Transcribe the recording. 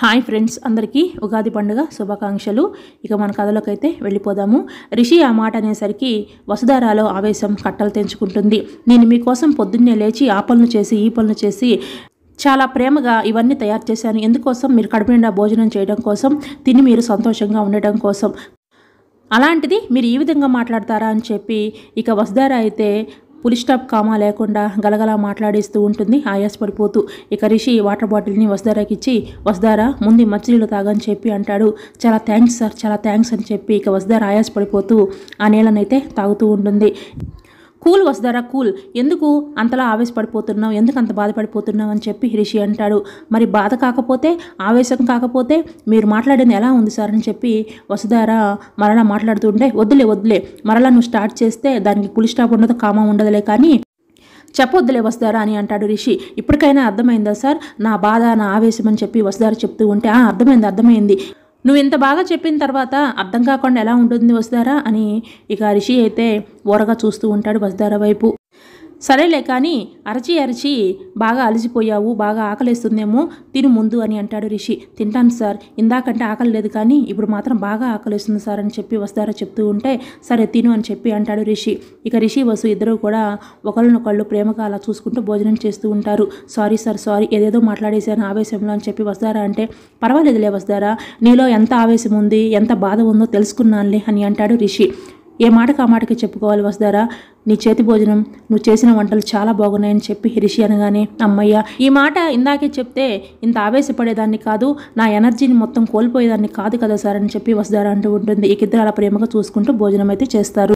hi friends అందరికీ ఉగాది పండుగ శుభాకాంక్షలు ఇక మన కథలోకైతే వెళ్ళిపోదాము రిషి ఆ మాట అనేసరికి వసుధారాలో ఆవేశం కట్టలు తెంచుకుంటుంది నేను మీకోసం పొద్దున్నే లేచి ఆ పనులు చేసి ఈ పనులు చేసి చాలా ప్రేమగా ఇవన్నీ తయారు చేశాను ఎందుకోసం మీరు కడుపు నిండా భోజనం చేయడం కోసం తిని మీరు సంతోషంగా ఉండడం కోసం అలాంటిది మీరు ఈ విధంగా మాట్లాడతారా అని చెప్పి ఇక వసుధార అయితే పులి స్టాప్ కామా లేకుండా గలగలా మాట్లాడేస్తూ ఉంటుంది ఆయాసపడిపోతూ ఇక రిషి వాటర్ బాటిల్ని ఇచ్చి వసుధారా ముందు మచ్చినీళ్ళు తాగని చెప్పి అంటాడు చాలా థ్యాంక్స్ సార్ చాలా థ్యాంక్స్ అని చెప్పి ఇక వసుధార ఆయాసపడిపోతూ ఆ నీళ్ళనైతే తాగుతూ ఉంటుంది కూల్ వసుధర కూల్ ఎందుకు అంతలా ఆవేశపడిపోతున్నావు ఎందుకు అంత బాధపడిపోతున్నావు అని చెప్పి రిషి అంటాడు మరి బాధ కాకపోతే ఆవేశం కాకపోతే మీరు మాట్లాడింది ఎలా ఉంది సార్ అని చెప్పి వసుధార మరలా మాట్లాడుతుంటే వద్దులే వద్దులే మరలా నువ్వు స్టార్ట్ చేస్తే దానికి కులి స్టాప్ ఉండదు కామం ఉండదులే కానీ చెప్పొద్దులే వస్తారా అని అంటాడు రిషి ఇప్పటికైనా అర్థమైందా సార్ నా బాధ నా ఆవేశం అని చెప్పి వసుధార చెప్తూ ఉంటే అర్థమైంది అర్థమైంది నువ్వు ఇంత బాగా చెప్పిన తర్వాత అర్థం కాకుండా ఎలా ఉంటుంది వస్తారా అని ఇక రిషి అయితే ఊరగా చూస్తూ ఉంటాడు వస్తారా వైపు సరేలే కానీ అరచి అరచి బాగా అలసిపోయావు బాగా ఆకలేస్తుందేమో తిను ముందు అని అంటాడు రిషి తింటాను సార్ ఇందాకంటే ఆకలి లేదు కానీ ఇప్పుడు మాత్రం బాగా ఆకలిస్తుంది సార్ అని చెప్పి వస్తారో చెప్తూ ఉంటే సరే తిను అని చెప్పి అంటాడు రిషి ఇక రిషి వసు ఇద్దరు కూడా ఒకళ్ళనొకళ్ళు ప్రేమగా అలా చూసుకుంటూ భోజనం చేస్తూ ఉంటారు సారీ సార్ సారీ ఏదేదో మాట్లాడేశాను ఆవేశంలో అని చెప్పి వస్తారా అంటే పర్వాలేదులే వస్తారా నీలో ఎంత ఆవేశం ఉంది ఎంత బాధ ఉందో తెలుసుకున్నానులే అని అంటాడు రిషి ఏ మాటకు ఆ మాటకి చెప్పుకోవాలి వస్తారా నీ చేతి భోజనం నువ్వు చేసిన వంటలు చాలా బాగున్నాయని చెప్పి హిరిషి అనగానే అమ్మయ్య ఈ మాట ఇందాకే చెప్తే ఇంత ఆవేశపడేదాన్ని కాదు నా ఎనర్జీని మొత్తం కోల్పోయేదాన్ని కాదు కదా సార్ అని చెప్పి వస్తారా అంటూ ఉంటుంది ఈ అలా ప్రేమగా చూసుకుంటూ భోజనం అయితే చేస్తారు